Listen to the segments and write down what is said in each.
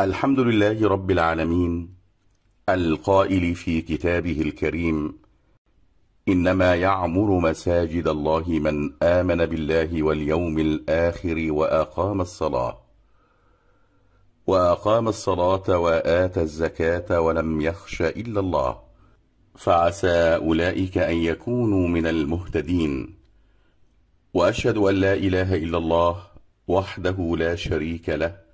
الحمد لله رب العالمين القائل في كتابه الكريم إنما يعمر مساجد الله من آمن بالله واليوم الآخر وأقام الصلاة وأقام الصلاة وآتى الزكاة ولم يخش إلا الله فعسى أولئك أن يكونوا من المهتدين وأشهد أن لا إله إلا الله وحده لا شريك له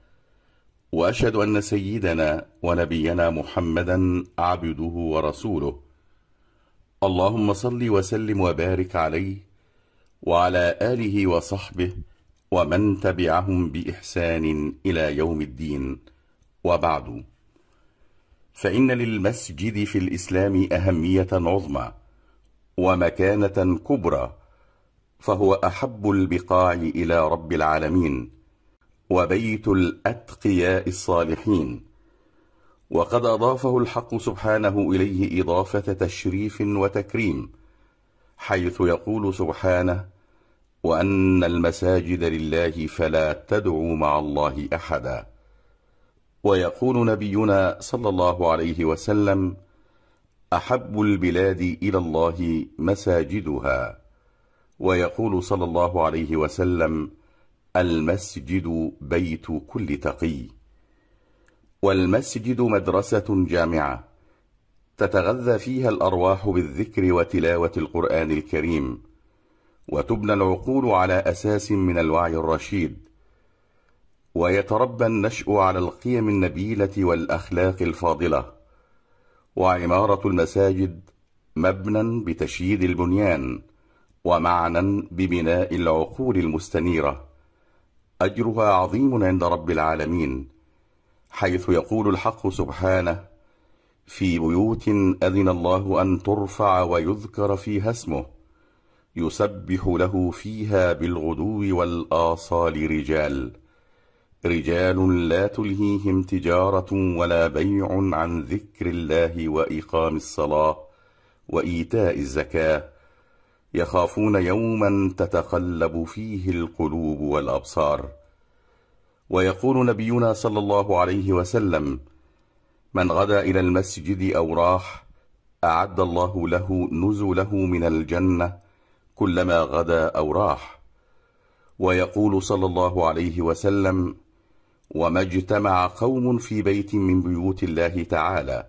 وأشهد أن سيدنا ونبينا محمدا عبده ورسوله اللهم صل وسلم وبارك عليه وعلى آله وصحبه ومن تبعهم بإحسان إلى يوم الدين وبعد فإن للمسجد في الإسلام أهمية عظمى ومكانة كبرى فهو أحب البقاع إلى رب العالمين وبيت الأتقياء الصالحين وقد أضافه الحق سبحانه إليه إضافة تشريف وتكريم حيث يقول سبحانه وأن المساجد لله فلا تدعوا مع الله أحدا ويقول نبينا صلى الله عليه وسلم أحب البلاد إلى الله مساجدها ويقول صلى الله عليه وسلم المسجد بيت كل تقي والمسجد مدرسة جامعة تتغذى فيها الأرواح بالذكر وتلاوة القرآن الكريم وتبنى العقول على أساس من الوعي الرشيد ويتربى النشأ على القيم النبيلة والأخلاق الفاضلة وعمارة المساجد مبنى بتشييد البنيان ومعنى ببناء العقول المستنيره أجرها عظيم عند رب العالمين حيث يقول الحق سبحانه في بيوت أذن الله أن ترفع ويذكر فيها اسمه يسبح له فيها بالغدو والآصال رجال رجال لا تلهيهم تجارة ولا بيع عن ذكر الله وإقام الصلاة وإيتاء الزكاة يخافون يوما تتقلب فيه القلوب والأبصار ويقول نبينا صلى الله عليه وسلم من غدا إلى المسجد أو راح أعد الله له نزله من الجنة كلما غدا أو راح ويقول صلى الله عليه وسلم وما اجتمع قوم في بيت من بيوت الله تعالى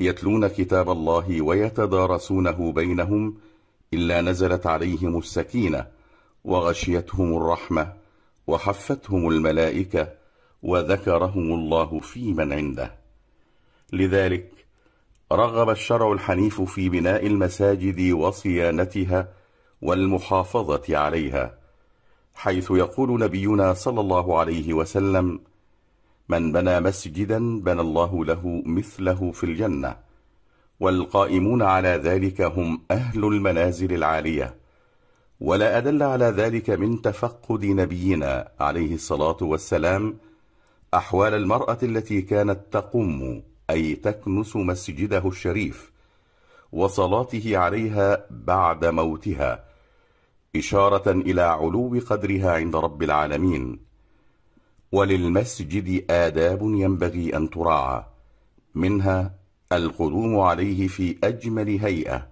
يتلون كتاب الله ويتدارسونه بينهم إلا نزلت عليهم السكينة وغشيتهم الرحمة وحفتهم الملائكة وذكرهم الله في من عنده لذلك رغب الشرع الحنيف في بناء المساجد وصيانتها والمحافظة عليها حيث يقول نبينا صلى الله عليه وسلم من بنى مسجدا بنى الله له مثله في الجنة والقائمون على ذلك هم أهل المنازل العالية ولا أدل على ذلك من تفقد نبينا عليه الصلاة والسلام أحوال المرأة التي كانت تقم أي تكنس مسجده الشريف وصلاته عليها بعد موتها إشارة إلى علو قدرها عند رب العالمين وللمسجد آداب ينبغي أن تراعى منها القدوم عليه في أجمل هيئة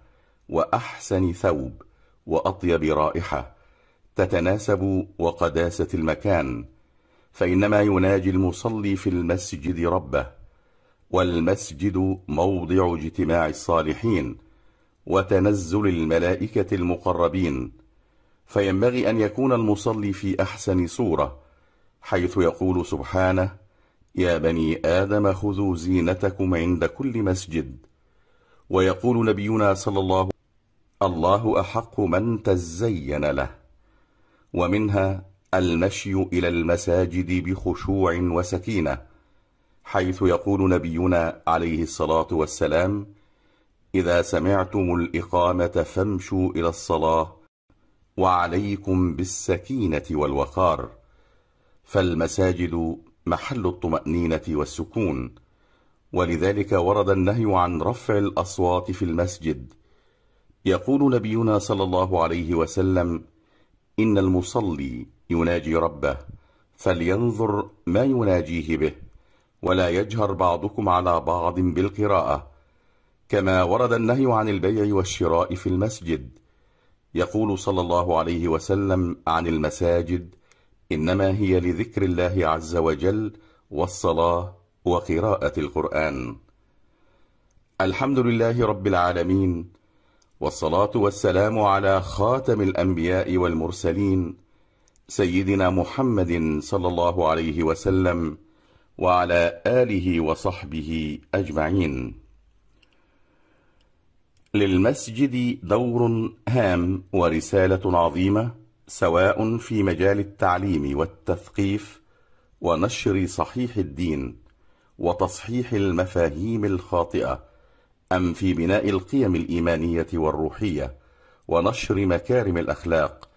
وأحسن ثوب وأطيب رائحة تتناسب وقداسة المكان فإنما يناجي المصلي في المسجد ربه والمسجد موضع اجتماع الصالحين وتنزل الملائكة المقربين فينبغي أن يكون المصلي في أحسن صورة حيث يقول سبحانه يا بني آدم خذوا زينتكم عند كل مسجد ويقول نبينا صلى الله الله أحق من تزين له ومنها المشي إلى المساجد بخشوع وسكينة حيث يقول نبينا عليه الصلاة والسلام إذا سمعتم الإقامة فامشوا إلى الصلاة وعليكم بالسكينة والوقار فالمساجد محل الطمأنينة والسكون ولذلك ورد النهي عن رفع الأصوات في المسجد يقول نبينا صلى الله عليه وسلم إن المصلي يناجي ربه فلينظر ما يناجيه به ولا يجهر بعضكم على بعض بالقراءة كما ورد النهي عن البيع والشراء في المسجد يقول صلى الله عليه وسلم عن المساجد إنما هي لذكر الله عز وجل والصلاة وقراءة القرآن الحمد لله رب العالمين والصلاة والسلام على خاتم الأنبياء والمرسلين سيدنا محمد صلى الله عليه وسلم وعلى آله وصحبه أجمعين للمسجد دور هام ورسالة عظيمة سواء في مجال التعليم والتثقيف ونشر صحيح الدين وتصحيح المفاهيم الخاطئة أم في بناء القيم الإيمانية والروحية ونشر مكارم الأخلاق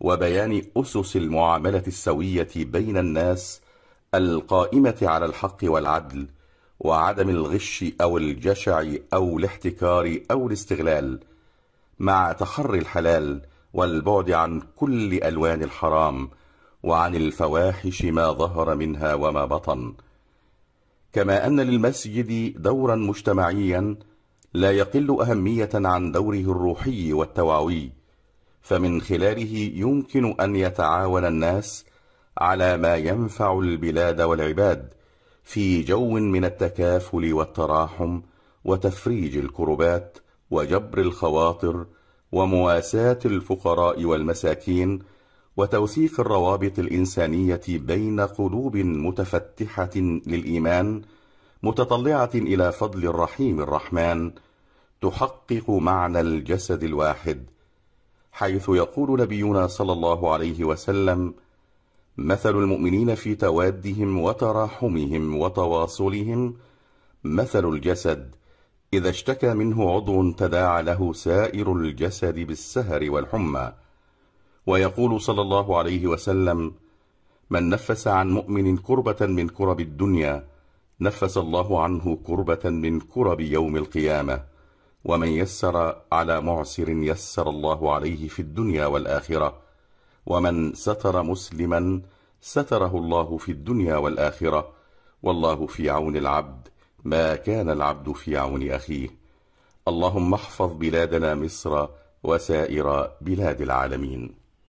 وبيان أسس المعاملة السوية بين الناس القائمة على الحق والعدل وعدم الغش أو الجشع أو الاحتكار أو الاستغلال مع تحري الحلال والبعد عن كل ألوان الحرام وعن الفواحش ما ظهر منها وما بطن كما أن للمسجد دورا مجتمعيا لا يقل أهمية عن دوره الروحي والتوعوي فمن خلاله يمكن أن يتعاون الناس على ما ينفع البلاد والعباد في جو من التكافل والتراحم وتفريج الكربات وجبر الخواطر ومواساة الفقراء والمساكين وتوثيق الروابط الإنسانية بين قلوب متفتحة للإيمان متطلعة إلى فضل الرحيم الرحمن تحقق معنى الجسد الواحد حيث يقول نبينا صلى الله عليه وسلم مثل المؤمنين في توادهم وتراحمهم وتواصلهم مثل الجسد إذا اشتكى منه عضو تداعى له سائر الجسد بالسهر والحمى ويقول صلى الله عليه وسلم من نفس عن مؤمن كربة من كرب الدنيا نفس الله عنه كربة من كرب يوم القيامة ومن يسر على معسر يسر الله عليه في الدنيا والآخرة ومن ستر مسلما ستره الله في الدنيا والآخرة والله في عون العبد ما كان العبد في عون أخيه اللهم احفظ بلادنا مصر وسائر بلاد العالمين